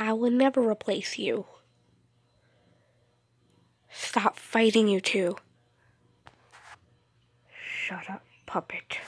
I will never replace you. Stop fighting, you two. Shut up, puppet.